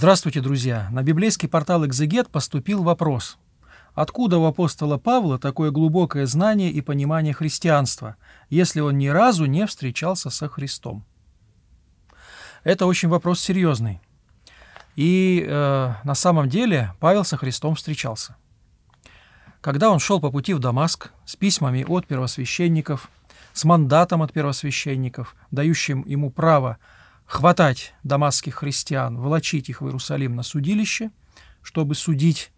Здравствуйте, друзья! На библейский портал «Экзегет» поступил вопрос. Откуда у апостола Павла такое глубокое знание и понимание христианства, если он ни разу не встречался со Христом? Это очень вопрос серьезный. И э, на самом деле Павел со Христом встречался. Когда он шел по пути в Дамаск с письмами от первосвященников, с мандатом от первосвященников, дающим ему право хватать дамасских христиан, волочить их в Иерусалим на судилище, чтобы судить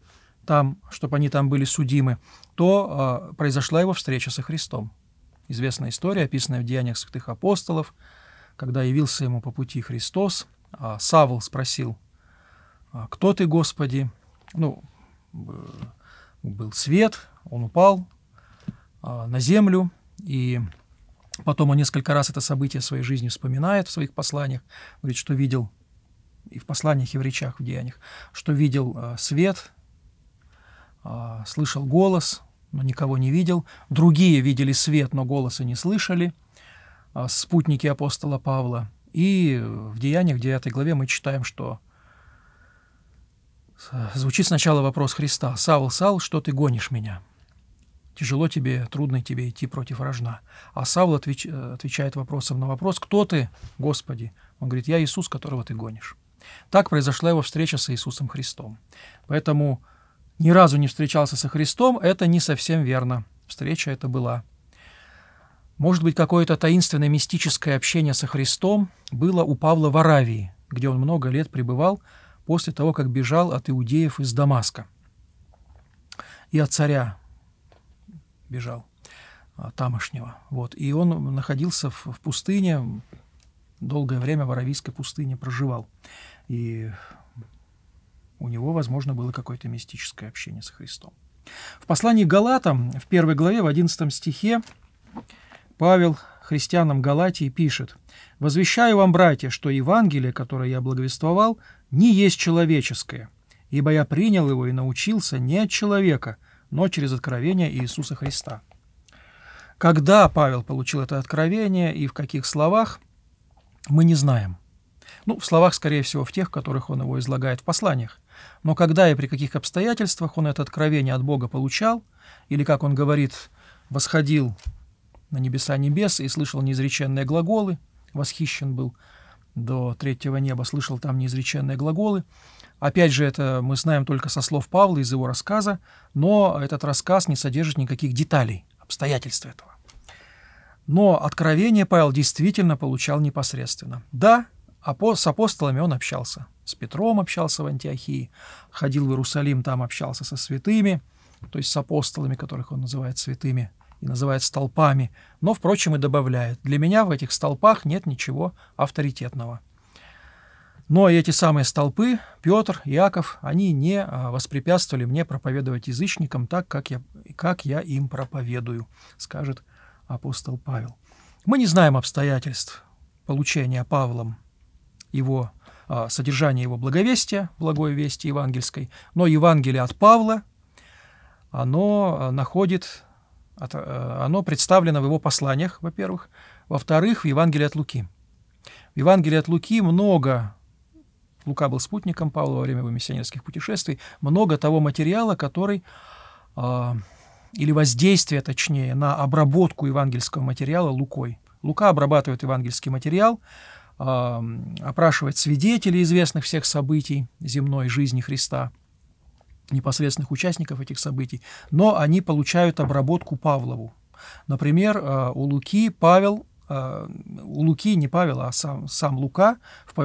там, чтобы они там были судимы, то э, произошла его встреча со Христом. Известная история, описанная в Деяниях святых апостолов, когда явился ему по пути Христос, а Савл спросил, «А «Кто ты, Господи?» Ну, э, был свет, он упал а, на землю, и Потом он несколько раз это событие в своей жизни вспоминает в своих посланиях, говорит, что видел и в посланиях, и в речах, в деяниях, что видел а, свет, а, слышал голос, но никого не видел, другие видели свет, но голоса не слышали, а, спутники апостола Павла. И в деяниях, в 9 главе мы читаем, что звучит сначала вопрос Христа, «Саул, Саул, что ты гонишь меня?» Тяжело тебе, трудно тебе идти против рожна. А Савл отвеч... Э, отвечает вопросом на вопрос, кто ты, Господи? Он говорит, я Иисус, которого ты гонишь. Так произошла его встреча с Иисусом Христом. Поэтому ни разу не встречался со Христом, это не совсем верно. Встреча это была. Может быть, какое-то таинственное мистическое общение со Христом было у Павла в Аравии, где он много лет пребывал после того, как бежал от иудеев из Дамаска и от царя бежал а, тамошнего. Вот. И он находился в, в пустыне, долгое время в Аравийской пустыне проживал. И у него, возможно, было какое-то мистическое общение с Христом. В послании Галатам, в первой главе, в 11 стихе, Павел христианам Галатии пишет, «Возвещаю вам, братья, что Евангелие, которое я благовествовал, не есть человеческое, ибо я принял его и научился не от человека, но через откровение Иисуса Христа. Когда Павел получил это откровение и в каких словах, мы не знаем. Ну, в словах, скорее всего, в тех, в которых он его излагает в посланиях. Но когда и при каких обстоятельствах он это откровение от Бога получал, или, как он говорит, восходил на небеса небес и слышал неизреченные глаголы, восхищен был – до третьего неба, слышал там неизреченные глаголы. Опять же, это мы знаем только со слов Павла из его рассказа, но этот рассказ не содержит никаких деталей, обстоятельств этого. Но откровение Павел действительно получал непосредственно. Да, с апостолами он общался. С Петром общался в Антиохии, ходил в Иерусалим, там общался со святыми, то есть с апостолами, которых он называет святыми, и называет столпами, но, впрочем, и добавляет, для меня в этих столпах нет ничего авторитетного. Но эти самые столпы, Петр, Яков, они не а, воспрепятствовали мне проповедовать язычникам так, как я, как я им проповедую, скажет апостол Павел. Мы не знаем обстоятельств получения Павлом его а, содержания его благовестия, благой вести евангельской, но Евангелие от Павла, оно а, находит Э, оно представлено в его посланиях, во-первых. Во-вторых, в Евангелии от Луки. В Евангелии от Луки много, Лука был спутником Павла во время его миссионерских путешествий, много того материала, который, э, или воздействие, точнее, на обработку евангельского материала Лукой. Лука обрабатывает евангельский материал, э, опрашивает свидетелей известных всех событий земной жизни Христа – непосредственных участников этих событий, но они получают обработку Павлову. Например, э, у Луки Павел э, у Луки, не Павел, а сам, сам Лука,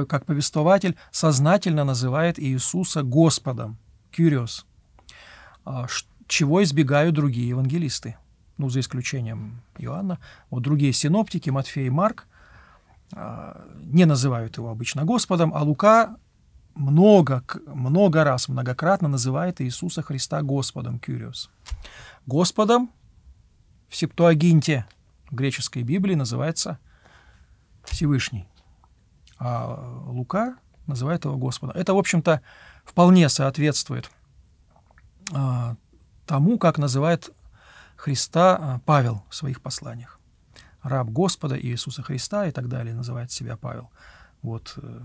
как повествователь, сознательно называет Иисуса Господом, Кюриос, а, чего избегают другие евангелисты, ну, за исключением Иоанна. Вот другие синоптики, Матфей и Марк, а, не называют его обычно Господом, а Лука много, много раз, многократно называет Иисуса Христа Господом, Кюриус. Господом в Септуагинте в греческой Библии называется Всевышний. А Лука называет его Господом. Это, в общем-то, вполне соответствует а, тому, как называет Христа а, Павел в своих посланиях. Раб Господа Иисуса Христа и так далее называет себя Павел. Вот э,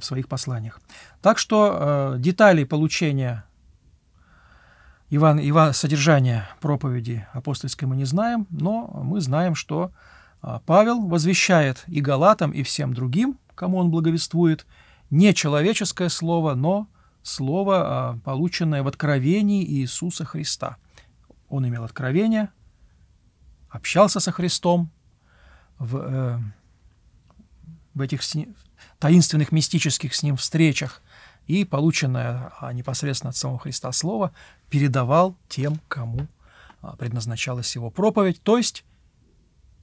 в своих посланиях. Так что э, детали получения Иван, Иван, содержания проповеди апостольской мы не знаем, но мы знаем, что э, Павел возвещает и Галатам, и всем другим, кому он благовествует, не человеческое слово, но слово, э, полученное в откровении Иисуса Христа. Он имел откровение, общался со Христом в, э, в этих таинственных мистических с ним встречах, и полученное а, непосредственно от самого Христа Слово передавал тем, кому а, предназначалась его проповедь, то есть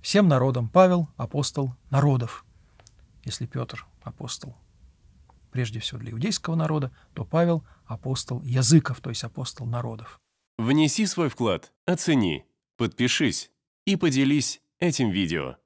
всем народам Павел – апостол народов. Если Петр – апостол прежде всего для иудейского народа, то Павел – апостол языков, то есть апостол народов. Внеси свой вклад, оцени, подпишись и поделись этим видео.